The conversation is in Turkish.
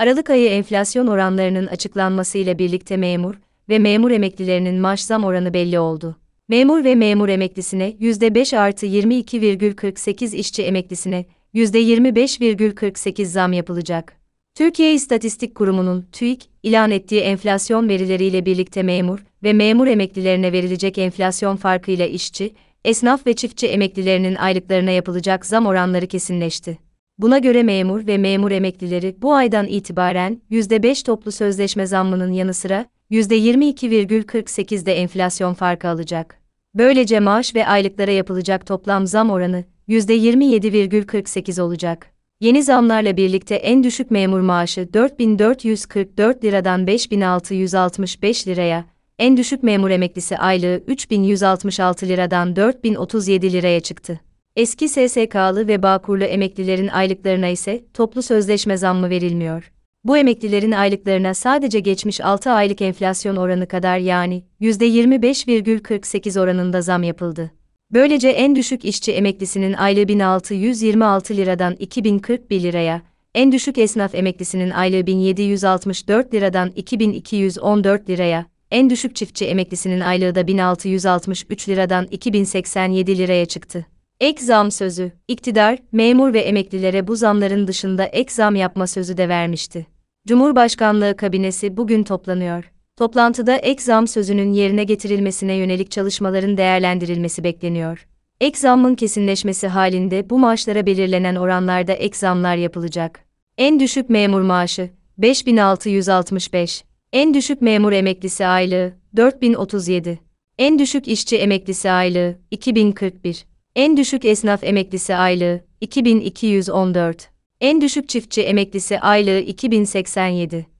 Aralık ayı enflasyon oranlarının açıklanmasıyla birlikte memur ve memur emeklilerinin maaş zam oranı belli oldu. Memur ve memur emeklisine %5 artı 22,48 işçi emeklisine %25,48 zam yapılacak. Türkiye İstatistik Kurumu'nun TÜİK ilan ettiği enflasyon verileriyle birlikte memur ve memur emeklilerine verilecek enflasyon farkıyla işçi, esnaf ve çiftçi emeklilerinin aylıklarına yapılacak zam oranları kesinleşti. Buna göre memur ve memur emeklileri bu aydan itibaren %5 toplu sözleşme zammının yanı sıra %22,48'de enflasyon farkı alacak. Böylece maaş ve aylıklara yapılacak toplam zam oranı %27,48 olacak. Yeni zamlarla birlikte en düşük memur maaşı 4444 liradan 5665 liraya, en düşük memur emeklisi aylığı 3166 liradan 4037 liraya çıktı. Eski SSK'lı ve Bağkurlu emeklilerin aylıklarına ise toplu sözleşme zammı verilmiyor. Bu emeklilerin aylıklarına sadece geçmiş 6 aylık enflasyon oranı kadar yani %25,48 oranında zam yapıldı. Böylece en düşük işçi emeklisinin aylığı 1626 liradan 2041 liraya, en düşük esnaf emeklisinin aylığı 1764 liradan 2214 liraya, en düşük çiftçi emeklisinin aylığı da 1663 liradan 2087 liraya çıktı. Ek zam sözü, iktidar, memur ve emeklilere bu zamların dışında ek zam yapma sözü de vermişti. Cumhurbaşkanlığı kabinesi bugün toplanıyor. Toplantıda ek zam sözünün yerine getirilmesine yönelik çalışmaların değerlendirilmesi bekleniyor. Ek zammın kesinleşmesi halinde bu maaşlara belirlenen oranlarda ek zamlar yapılacak. En düşük memur maaşı 5665, en düşük memur emeklisi aylığı 4037, en düşük işçi emeklisi aylığı 2041. En düşük esnaf emeklisi aylığı 2214. En düşük çiftçi emeklisi aylığı 2087.